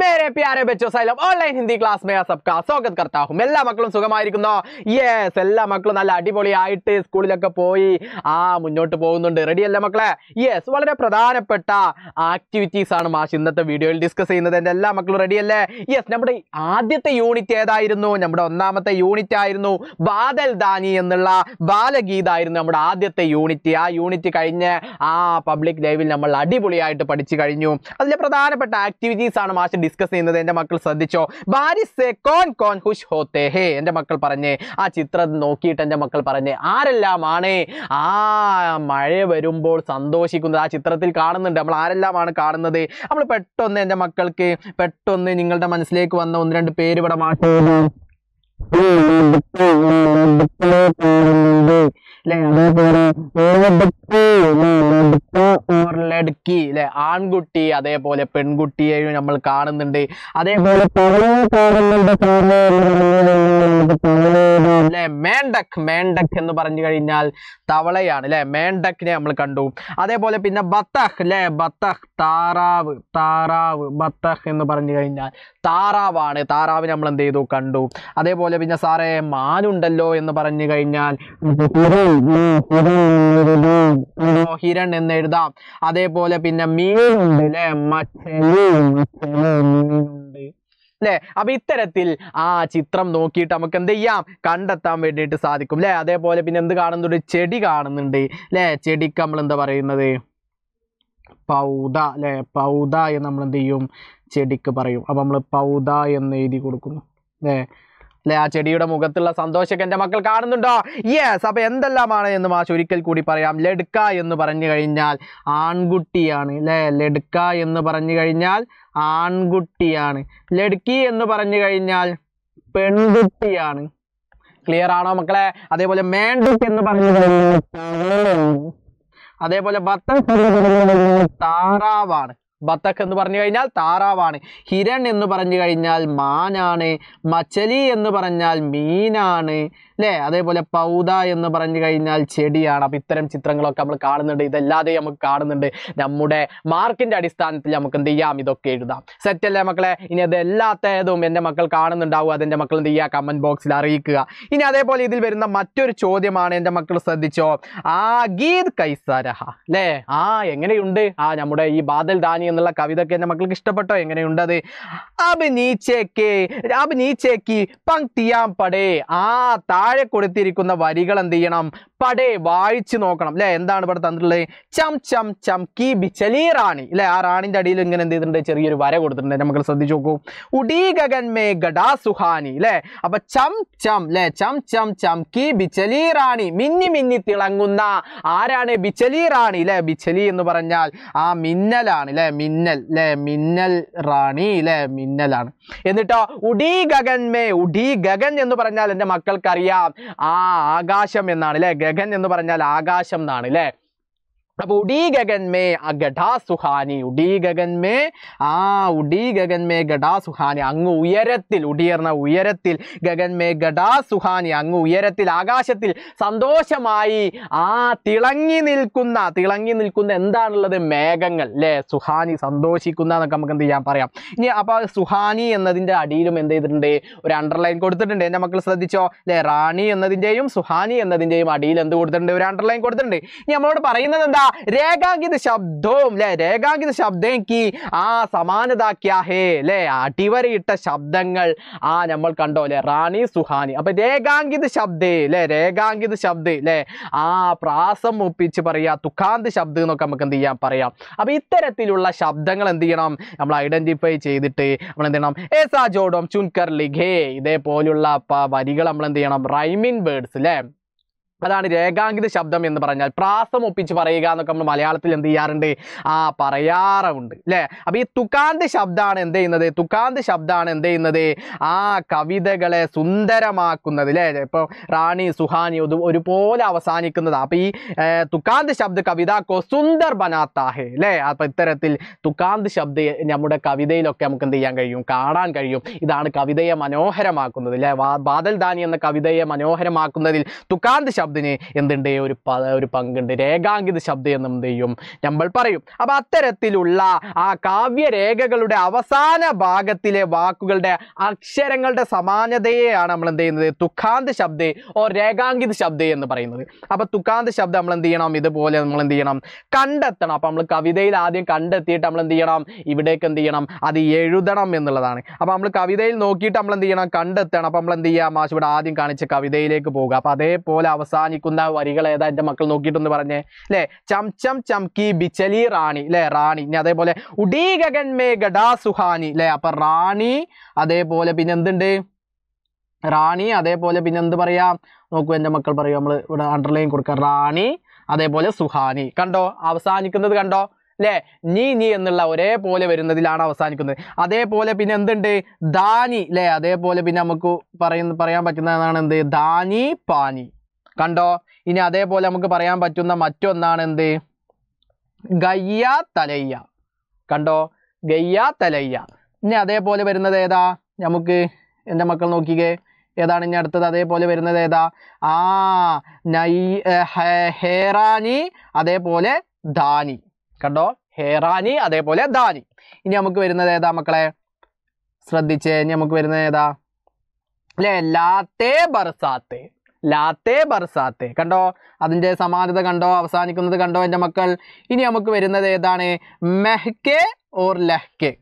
മേരെ പ്യാരെ ബച്ചോ Xylem online Hindi class മേ സബ്കാ സ്വാഗത് കർത്താഹും എല്ലാ മക്കളും സുഖമായിരിക്കുന്നോ യെസ് എല്ലാ മക്കളും നല്ല അടിപൊളിയായിട്ട് സ്കൂളിലൊക്കെ പോയി ആ മുന്നോട്ട് പോകുന്നുണ്ട് റെഡി അല്ല മക്കളെ യെസ് വളരെ പ്രധാനപ്പെട്ട ആക്ടിവിറ്റീസ് ആണ് മാഷ് ഇന്നത്തെ വീഡിയോയിൽ ഡിസ്കസ് ചെയ്യുന്നത് എൻ്റെ എല്ലാ മക്കളും റെഡി അല്ലേ യെസ് നമ്മുടെ ആദ്യത്തെ യൂണിറ്റ് ഏതായിരുന്നു നമ്മുടെ ഒന്നാമത്തെ യൂണിറ്റ് ആയിരുന്നു ബാദൽ ദാനി എന്നുള്ള ബാലഗീതായിരുന്നു നമ്മുടെ ആദ്യത്തെ യൂണിറ്റ് ആ യൂണിറ്റ് കഴിഞ്ഞ് ആ പബ്ലിക് ലൈവിൽ നമ്മൾ അടിപൊളിയായിട്ട് പഠിച്ചു കഴിഞ്ഞു അതിലെ പ്രധാനപ്പെട്ട ആക്ടിവിറ്റീസ് ആണ് മാഷ് ഡിസ്കസ് ചെയ്യുന്നത് എൻ്റെ മക്കൾ ശ്രദ്ധിച്ചോ ബാരിസെ കോൺ കോൺ ഹുഷ് ഹോത്തേ ഹേ എൻ്റെ മക്കൾ പറഞ്ഞേ ആ ചിത്രം നോക്കിയിട്ട് എൻ്റെ മക്കൾ പറഞ്ഞേ ആരെല്ലാമാണ് ആ മഴ വരുമ്പോൾ സന്തോഷിക്കുന്നത് ആ ചിത്രത്തിൽ കാണുന്നുണ്ട് നമ്മൾ ആരെല്ലാമാണ് കാണുന്നത് നമ്മൾ പെട്ടെന്ന് എൻ്റെ മക്കൾക്ക് പെട്ടെന്ന് നിങ്ങളുടെ മനസ്സിലേക്ക് വന്ന ഒന്ന് രണ്ട് പേര് ഇവിടെ മാറ്റുന്നു അതേപോലെ ആൺകുട്ടി അതേപോലെ പെൺകുട്ടിയെ നമ്മൾ കാണുന്നുണ്ട് അതേപോലെ അല്ലെ മേണ്ടക് മേണ്ടക് എന്ന് പറഞ്ഞു കഴിഞ്ഞാൽ തവളയാണ് അല്ലെ മേണ്ടക്കിനെ നമ്മൾ കണ്ടു അതേപോലെ പിന്നെ ബത്തഹ് അല്ലെ ബത്തഹ് താറാവ് താറാവ് ബത്തഹ് എന്ന് പറഞ്ഞു കഴിഞ്ഞാൽ താറാവാണ് താറാവ് നമ്മൾ എന്ത് ചെയ്തു കണ്ടു അതേപോലെ പോലെ പിന്നെ സാറേ മാനുണ്ടല്ലോ എന്ന് പറഞ്ഞു കഴിഞ്ഞാൽ ഹിരൺ എന്ന് എഴുതാം അതേപോലെ പിന്നെ മീനുണ്ട് അല്ലെ മീനുണ്ട് അല്ലെ അപ്പൊ ഇത്തരത്തിൽ ആ ചിത്രം നോക്കിയിട്ട് നമുക്ക് എന്ത് ചെയ്യാം കണ്ടെത്താൻ വേണ്ടിയിട്ട് സാധിക്കും അല്ലെ അതേപോലെ പിന്നെ എന്ത് കാണുന്നുണ്ട് ചെടി കാണുന്നുണ്ട് അല്ലെ ചെടിക്ക് നമ്മൾ എന്താ പറയുന്നത് പൗത അല്ലെ പൗത എന്ന് നമ്മൾ എന്ത് ചെയ്യും ചെടിക്ക് പറയും അപ്പൊ നമ്മൾ പൗത എന്ന് എഴുതി കൊടുക്കുന്നു അല്ലേ അല്ലെ ആ ചെടിയുടെ മുഖത്തുള്ള സന്തോഷമൊക്കെ എൻ്റെ മക്കൾ കാണുന്നുണ്ടോ യെസ് അപ്പോൾ എന്തെല്ലാമാണ് എന്ന് മാഷ് ഒരിക്കൽ കൂടി പറയാം ലഡുക്ക എന്ന് പറഞ്ഞു കഴിഞ്ഞാൽ ആൺകുട്ടിയാണ് അല്ലെ ലഡുക്ക എന്ന് പറഞ്ഞു കഴിഞ്ഞാൽ ആൺകുട്ടിയാണ് ലഡുക്കി എന്ന് പറഞ്ഞു കഴിഞ്ഞാൽ പെൺകുട്ടിയാണ് ക്ലിയർ ആണോ മക്കളെ അതേപോലെ മേണ്ടുക്ക് എന്ന് പറഞ്ഞു കഴിഞ്ഞാൽ അതേപോലെ ഭർത്താവ് താറാവാണ് ബത്തഖ് എന്ന് പറഞ്ഞു കഴിഞ്ഞാൽ താറാവാണ് ഹിരൺ എന്ന് പറഞ്ഞു കഴിഞ്ഞാൽ മാനാണ് മച്ചലി എന്ന് പറഞ്ഞാൽ മീനാണ് അല്ലേ അതേപോലെ പൗത എന്ന് പറഞ്ഞു കഴിഞ്ഞാൽ ചെടിയാണ് അപ്പം ഇത്തരം ചിത്രങ്ങളൊക്കെ നമ്മൾ കാണുന്നുണ്ട് ഇതല്ലാതെ നമുക്ക് കാണുന്നുണ്ട് നമ്മുടെ മാർക്കിൻ്റെ അടിസ്ഥാനത്തിൽ നമുക്ക് എന്ത് ചെയ്യാം ഇതൊക്കെ എഴുതാം സെറ്റല്ലേ മക്കളെ ഇനി അതല്ലാത്തതും എൻ്റെ മക്കൾ കാണുന്നുണ്ടാവും അതെൻ്റെ മക്കൾ എന്ത് ചെയ്യുക കമൻറ്റ് ബോക്സിൽ അറിയിക്കുക ഇനി അതേപോലെ ഇതിൽ വരുന്ന മറ്റൊരു ചോദ്യമാണ് എൻ്റെ മക്കൾ ശ്രദ്ധിച്ചോ ആ ഗീത് കൈസരഹ അല്ലേ ആ എങ്ങനെയുണ്ട് ആ നമ്മുടെ ഈ ബാദൽ ദാനി എന്നുള്ള ഒക്കെ എൻ്റെ മക്കൾക്ക് ഇഷ്ടപ്പെട്ടോ എങ്ങനെയുണ്ട് അത് അഭിനീച്ചേക്ക് അഭിനീച്ചേക്ക് പങ്ക്തിയാം പടേ ആ താ താഴെ കൊടുത്തിരിക്കുന്ന വരികൾ എന്ത് ചെയ്യണം പടേ വായിച്ചു നോക്കണം അല്ലെ എന്താണ് ഇവിടെ തന്നിട്ടുള്ളത് ചം ചം ചം കി ബിച്ചലി റാണി അല്ലെ ആ റാണിന്റെ അടിയിൽ ഇങ്ങനെ എന്ത് ചെയ്തിട്ടുണ്ട് ചെറിയൊരു വര കൊടുത്തിട്ടുണ്ട് നമുക്ക് ശ്രദ്ധിച്ചു നോക്കൂ ഉഡീ ഗഗൻ മേ ഗഡാ സുഹാനി അല്ലെ അപ്പൊ ചം ചം അല്ലേ ചം ചം ചം കി ബിച്ചലി റാണി മിന്നി മിന്നി തിളങ്ങുന്ന ആരാണ് ബിച്ചലി റാണി അല്ലേ ബിച്ചലി എന്ന് പറഞ്ഞാൽ ആ മിന്നലാണ് അല്ലെ മിന്നൽ അല്ലേ മിന്നൽ റാണി അല്ലെ മിന്നലാണ് എന്നിട്ടോ ഉഡീ ഗഗൻ മേ ഗഗൻ എന്ന് പറഞ്ഞാൽ എൻ്റെ മക്കൾക്കറിയാം ആ ആകാശം എന്നാണ് അല്ലെ ഗഗൻ എന്ന് പറഞ്ഞാൽ ആകാശം എന്നാണ് അല്ലെ അപ്പൊ ഉടി ഗഗന്മേ ആ ഗഡാ സുഹാനി ഉടീ ഗഗന്മേ ആ ഉടി ഗഗന്മേ ഗഡാ സുഹാനി അങ്ങ് ഉയരത്തിൽ ഉടിയർന്ന ഉയരത്തിൽ ഗഗന്മേ ഗഡാ സുഹാനി അങ്ങ് ഉയരത്തിൽ ആകാശത്തിൽ സന്തോഷമായി ആ തിളങ്ങി നിൽക്കുന്ന തിളങ്ങി നിൽക്കുന്ന എന്താണുള്ളത് മേഘങ്ങൾ അല്ലേ സുഹാനി സന്തോഷിക്കുന്ന എന്നൊക്കെ നമുക്ക് എന്ത് ചെയ്യാൻ പറയാം ഇനി അപ്പോൾ സുഹാനി എന്നതിൻ്റെ അടിയിലും എന്ത് ചെയ്തിട്ടുണ്ട് ഒരു അണ്ടർലൈൻ കൊടുത്തിട്ടുണ്ട് എൻ്റെ മക്കൾ ശ്രദ്ധിച്ചോ അല്ലേ റാണി എന്നതിൻ്റെയും സുഹാനി എന്നതിൻ്റെയും അടിയിൽ എന്ത് കൊടുത്തിട്ടുണ്ട് ഒരു അണ്ടർലൈൻ കൊടുത്തിട്ടുണ്ട് ഇനി നമ്മളോട് പറയുന്നത് എന്താ രേഖാങ്കിത ശബ്ദവും അല്ലെ രേഖാങ്കിത ശബ്ദേക്ക് ആ സമാനതാക്കിയാഹേ അല്ലെ അടിവരയിട്ട ശബ്ദങ്ങൾ ആ നമ്മൾ കണ്ടോ അല്ലെ റാണി സുഹാനി അപ്പൊ രേഖാങ്കിത ശബ്ദേ അല്ലെ രേഖാങ്കിത ശബ്ദേ അല്ലെ ആ പ്രാസം ഒപ്പിച്ച് പറയാ തുഖാന്ത് ശബ്ദം എന്നൊക്കെ നമുക്ക് എന്ത് ചെയ്യാൻ പറയാം അപ്പൊ ഇത്തരത്തിലുള്ള ശബ്ദങ്ങൾ എന്ത് ചെയ്യണം നമ്മൾ ഐഡന്റിഫൈ ചെയ്തിട്ട് നമ്മൾ എന്ത് ചെയ്യണം ഏസാ ജോഡോം ചുൻകർ ലിഖേ ഇതേപോലുള്ള വരികൾ നമ്മൾ എന്ത് ചെയ്യണം റൈമിൻ ബേർഡ്സ് അല്ലെ അതാണ് രേഖാങ്കിത ശബ്ദം എന്ന് പറഞ്ഞാൽ പ്രാസം ഒപ്പിച്ച് പറയുക എന്നൊക്കെ നമ്മൾ മലയാളത്തിൽ എന്ത് ചെയ്യാറുണ്ട് ആ പറയാറുണ്ട് അല്ലേ അപ്പൊ ഈ തുക്കാന്ത് ശബ്ദമാണ് എന്ത് ചെയ്യുന്നത് തുക്കാന്ത് ശബ്ദമാണ് എന്ത് ചെയ്യുന്നത് ആ കവിതകളെ സുന്ദരമാക്കുന്നത് അല്ലേ ഇപ്പോൾ റാണി സുഹാനി ഒതു ഒരുപോലെ അവസാനിക്കുന്നത് അപ്പൊ ഈ തുക്കാന്ത് ശബ്ദ കവിത കോ സുന്ദർ ബനാത്താഹേ അല്ലേ അപ്പൊ ഇത്തരത്തിൽ തുക്കാന്ത് ശബ്ദ നമ്മുടെ കവിതയിലൊക്കെ നമുക്ക് എന്ത് ചെയ്യാൻ കഴിയും കാണാൻ കഴിയും ഇതാണ് കവിതയെ മനോഹരമാക്കുന്നത് അല്ലേ ബാദൽ ദാനി എന്ന കവിതയെ മനോഹരമാക്കുന്നതിൽ തുക്കാന്ത് ശബ്ദം ശബ്ദത്തിന് എന്തുണ്ട് ഒരു ഒരു പങ്കുണ്ട് രേഖാങ്കിത ശബ്ദം എന്നും എന്ത് ചെയ്യും നമ്മൾ പറയും അപ്പൊ അത്തരത്തിലുള്ള ആ കാവ്യരേഖകളുടെ അവസാന ഭാഗത്തിലെ വാക്കുകളുടെ അക്ഷരങ്ങളുടെ സമാനതയെയാണ് നമ്മൾ എന്ത് ചെയ്യുന്നത് തുഖാന്ത് ശബ്ദ ഓ രേഖാങ്കിത ശബ്ദ എന്ന് പറയുന്നത് അപ്പൊ തുഖാന്ത് ശബ്ദം നമ്മൾ എന്ത് ചെയ്യണം ഇതുപോലെ നമ്മൾ എന്ത് ചെയ്യണം കണ്ടെത്തണം അപ്പൊ നമ്മൾ കവിതയിൽ ആദ്യം കണ്ടെത്തിയിട്ട് നമ്മൾ എന്ത് ചെയ്യണം ഇവിടേക്ക് എന്ത് ചെയ്യണം അത് എഴുതണം എന്നുള്ളതാണ് അപ്പൊ നമ്മൾ കവിതയിൽ നോക്കിയിട്ട് നമ്മൾ എന്ത് ചെയ്യണം കണ്ടെത്തണം അപ്പൊ നമ്മൾ എന്ത് ചെയ്യാം മാഷ് ഇവിടെ ആദ്യം കാണിച്ച കവിതയിലേക്ക് പോകുക അപ്പൊ അതേപോലെ അവസാനം അവസാനിക്കുന്ന വരികൾ ഏതാ എൻ്റെ മക്കൾ നോക്കിയിട്ടൊന്ന് പറഞ്ഞേ അല്ലേ ചംചം ചംകി ബിച്ചലി റാണി അല്ലേ റാണി ഇനി അതേപോലെ ഉഡീ ഗഗൻ ഗഡാ സുഹാനി അല്ലേ അപ്പം റാണി അതേപോലെ പിന്നെ എന്തുണ്ട് റാണി അതേപോലെ പിന്നെ എന്ത് പറയാം നോക്കൂ എൻ്റെ മക്കൾ പറയും നമ്മൾ ഇവിടെ അണ്ടർലൈൻ കൊടുക്കുക റാണി അതേപോലെ സുഹാനി കണ്ടോ അവസാനിക്കുന്നത് കണ്ടോ അല്ലേ നീ നീ എന്നുള്ള ഒരേപോലെ വരുന്നതിലാണ് അവസാനിക്കുന്നത് അതേപോലെ പിന്നെ എന്തുണ്ട് ദാനി അല്ലേ അതേപോലെ പിന്നെ നമുക്ക് പറയുന്ന പറയാൻ പറ്റുന്നതാണ് എന്ത് ദാനി പാനി കണ്ടോ ഇനി അതേപോലെ നമുക്ക് പറയാൻ പറ്റുന്ന മറ്റൊന്നാണ് എന്ത് ഗയ്യ തലയ്യ കണ്ടോ ഗയ്യ തലയ്യ ഇനി അതേപോലെ വരുന്നത് ഏതാ നമുക്ക് എൻ്റെ മക്കൾ നോക്കിക്കേ ഏതാണ് ഇനി അടുത്തത് അതേപോലെ വരുന്നത് ഏതാ ആ നൈ ഹേറാനി അതേപോലെ ദാനി കണ്ടോ ഹേറാനി അതേപോലെ ദാനി ഇനി നമുക്ക് വരുന്നത് ഏതാ മക്കളെ ശ്രദ്ധിച്ചേ ഇനി നമുക്ക് വരുന്നത് ഏതാ അല്ലേ ലാത്തേ ബർസാത്തേ ലാത്തേ ബർസാത്തെ കണ്ടോ അതിൻ്റെ സമാനത കണ്ടോ അവസാനിക്കുന്നത് കണ്ടോ എൻ്റെ മക്കൾ ഇനി നമുക്ക് വരുന്നത് ഏതാണ് മെഹ്കെ ഓർ ലഹ്കെ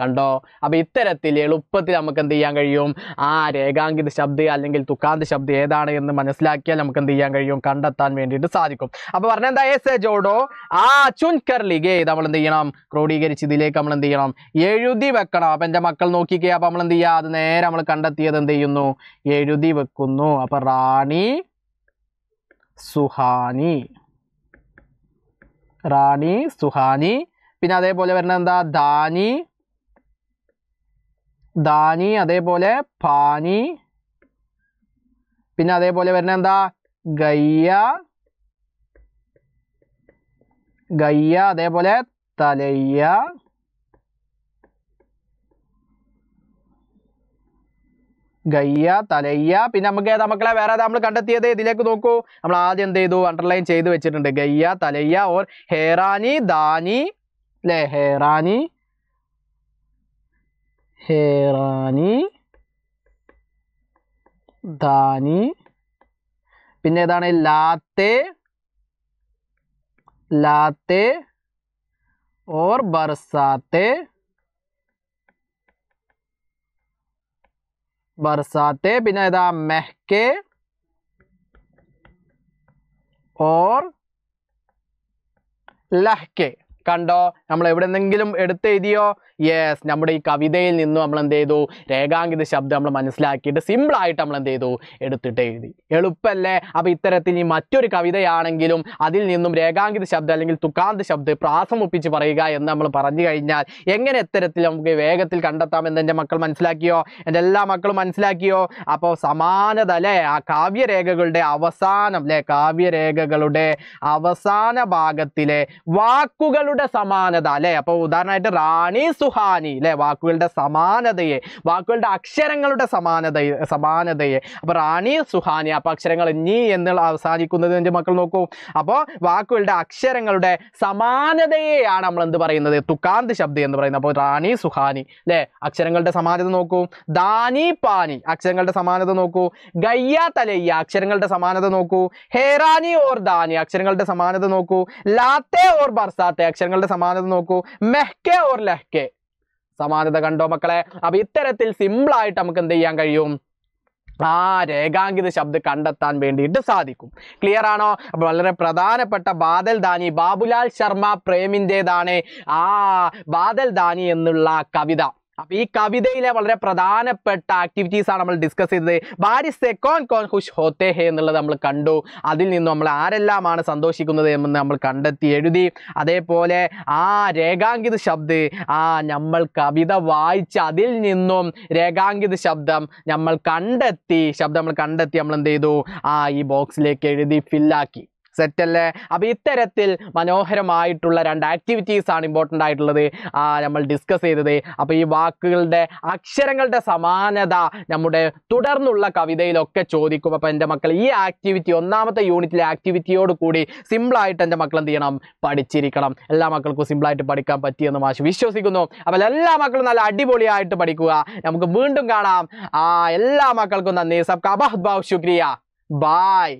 കണ്ടോ അപ്പോൾ ഇത്തരത്തിൽ എളുപ്പത്തിൽ നമുക്ക് എന്ത് ചെയ്യാൻ കഴിയും ആ രേഖാങ്കിത ശബ്ദ അല്ലെങ്കിൽ തുക്കാന്ത ശബ്ദ ഏതാണ് എന്ന് മനസ്സിലാക്കിയാൽ നമുക്ക് എന്ത് ചെയ്യാൻ കഴിയും കണ്ടെത്താൻ വേണ്ടിയിട്ട് സാധിക്കും അപ്പോൾ പറഞ്ഞെന്താ എസ് എ ജോഡോ ആ ചുൻകർ നമ്മൾ എന്ത് ചെയ്യണം ക്രോഡീകരിച്ച് ഇതിലേക്ക് നമ്മൾ എന്ത് ചെയ്യണം എഴുതി വെക്കണം അപ്പം എൻ്റെ മക്കൾ നോക്കിക്കേ അപ്പം നമ്മൾ എന്ത് ചെയ്യുക അത് നേരെ നമ്മൾ കണ്ടെത്തിയത് എന്ത് ചെയ്യുന്നു എഴുതി വെക്കുന്നു അപ്പം റാണി സുഹാനി റാണി സുഹാനി പിന്നെ അതേപോലെ വരുന്ന എന്താ ധാനി ദാനി അതേപോലെ പാനി പിന്നെ അതേപോലെ വരുന്ന എന്താ ഗയ്യ ഗയ്യ അതേപോലെ തലയ്യ ഗയ്യ തലയ്യ പിന്നെ നമുക്ക് ഏതാ മക്കളെ വേറെ നമ്മൾ കണ്ടെത്തിയത് ഇതിലേക്ക് നോക്കൂ നമ്മൾ ആദ്യം എന്ത് ചെയ്തു അണ്ടർലൈൻ ചെയ്ത് വെച്ചിട്ടുണ്ട് ഗയ്യ തലയ്യ ഓർ ഹേറാനി ദാനി അല്ലേ ഹേറാനി ഹേറാനി ധാനി പിന്നെ ഏതാണ് और बरसाते बरसाते बिना महके और लहके കണ്ടോ നമ്മൾ എവിടെ നിന്നെങ്കിലും എടുത്തെഴുതിയോ യെസ് നമ്മുടെ ഈ കവിതയിൽ നിന്നും നമ്മൾ എന്ത് ചെയ്തു രേഖാങ്കിത ശബ്ദം നമ്മൾ മനസ്സിലാക്കിയിട്ട് സിമ്പിളായിട്ട് നമ്മൾ എന്ത് ചെയ്തു എടുത്തിട്ട് എഴുതി എളുപ്പമല്ലേ അപ്പോൾ ഇത്തരത്തിൽ ഈ മറ്റൊരു കവിതയാണെങ്കിലും അതിൽ നിന്നും രേഖാങ്കിത ശബ്ദം അല്ലെങ്കിൽ തുക്കാന്ത ശബ്ദം പ്രാസം ഒപ്പിച്ച് പറയുക എന്ന് നമ്മൾ പറഞ്ഞു കഴിഞ്ഞാൽ എങ്ങനെ ഇത്തരത്തിൽ നമുക്ക് വേഗത്തിൽ കണ്ടെത്താമെന്ന് എൻ്റെ മക്കൾ മനസ്സിലാക്കിയോ എൻ്റെ എല്ലാ മക്കളും മനസ്സിലാക്കിയോ അപ്പോൾ സമാനത അല്ലേ ആ കാവ്യരേഖകളുടെ അവസാനം അല്ലേ കാവ്യരേഖകളുടെ അവസാന ഭാഗത്തിലെ വാക്കുകളുടെ വാക്കുകളുടെ സമാനത അല്ലെ അപ്പോൾ ഉദാഹരണമായിട്ട് റാണി സുഹാനി അല്ലെ വാക്കുകളുടെ സമാനതയെ വാക്കുകളുടെ അക്ഷരങ്ങളുടെ സമാനതയെ സമാനതയെ അപ്പോൾ റാണി സുഹാനി അപ്പൊ അക്ഷരങ്ങൾ നീ എന്നുള്ള അവസാനിക്കുന്നത് എന്റെ മക്കൾ നോക്കൂ അപ്പോൾ വാക്കുകളുടെ അക്ഷരങ്ങളുടെ സമാനതയെയാണ് നമ്മൾ എന്ത് പറയുന്നത് തുക്കാന്ത് ശബ്ദം എന്ന് പറയുന്നത് അപ്പോൾ റാണി സുഹാനി അല്ലെ അക്ഷരങ്ങളുടെ സമാനത നോക്കൂ ദാനി പാനി അക്ഷരങ്ങളുടെ സമാനത നോക്കൂ ഗയ്യ തലയ്യ അക്ഷരങ്ങളുടെ സമാനത നോക്കൂ ഹേറാനി ഓർ ദാനി അക്ഷരങ്ങളുടെ സമാനത നോക്കൂ ലാത്തെ ഓർ ബർസാത്തെ അക്ഷരം അക്ഷരങ്ങളുടെ സമാനത നോക്കൂ മെഹ്കെ ഓർ ലഹ്കെ സമാനത കണ്ടോ മക്കളെ അപ്പൊ ഇത്തരത്തിൽ സിമ്പിളായിട്ട് നമുക്ക് എന്ത് ചെയ്യാൻ കഴിയും ആ രേഖാങ്കിത ശബ്ദം കണ്ടെത്താൻ വേണ്ടിയിട്ട് സാധിക്കും ക്ലിയർ ആണോ അപ്പൊ വളരെ പ്രധാനപ്പെട്ട ബാദൽ ദാനി ബാബുലാൽ ശർമ്മ പ്രേമിൻ്റെതാണ് ആ ബാദൽ ദാനി എന്നുള്ള കവിത അപ്പൊ ഈ കവിതയിലെ വളരെ പ്രധാനപ്പെട്ട ആക്ടിവിറ്റീസ് ആണ് നമ്മൾ ഡിസ്കസ് ചെയ്തത് ബാരി എ കോൺ ഹുഷ് ഖുഷ് ഹോത്തേ എന്നുള്ളത് നമ്മൾ കണ്ടു അതിൽ നിന്നും നമ്മൾ ആരെല്ലാമാണ് സന്തോഷിക്കുന്നത് എന്ന് നമ്മൾ കണ്ടെത്തി എഴുതി അതേപോലെ ആ രേഖാങ്കിത ശബ്ദ ആ നമ്മൾ കവിത വായിച്ച അതിൽ നിന്നും രേഖാങ്കിത ശബ്ദം നമ്മൾ കണ്ടെത്തി ശബ്ദം നമ്മൾ കണ്ടെത്തി നമ്മൾ എന്ത് ചെയ്തു ആ ഈ ബോക്സിലേക്ക് എഴുതി ഫില്ലാക്കി സെറ്റല്ലേ അപ്പോൾ ഇത്തരത്തിൽ മനോഹരമായിട്ടുള്ള രണ്ട് ആക്ടിവിറ്റീസ് ആണ് ഇമ്പോർട്ടൻ്റ് ആയിട്ടുള്ളത് നമ്മൾ ഡിസ്കസ് ചെയ്തത് അപ്പോൾ ഈ വാക്കുകളുടെ അക്ഷരങ്ങളുടെ സമാനത നമ്മുടെ തുടർന്നുള്ള കവിതയിലൊക്കെ ചോദിക്കും അപ്പോൾ എൻ്റെ മക്കൾ ഈ ആക്ടിവിറ്റി ഒന്നാമത്തെ യൂണിറ്റിലെ ആക്ടിവിറ്റിയോട് കൂടി സിമ്പിളായിട്ട് എൻ്റെ മക്കൾ എന്ത് ചെയ്യണം പഠിച്ചിരിക്കണം എല്ലാ മക്കൾക്കും സിമ്പിളായിട്ട് പഠിക്കാൻ പറ്റിയെന്ന് മാഷ് വിശ്വസിക്കുന്നു അപ്പോൾ എല്ലാ മക്കളും നല്ല അടിപൊളിയായിട്ട് പഠിക്കുക നമുക്ക് വീണ്ടും കാണാം ആ എല്ലാ മക്കൾക്കും നന്ദി സബ് കബാഹ് ബാവ് ശുക്രിയ ബായ്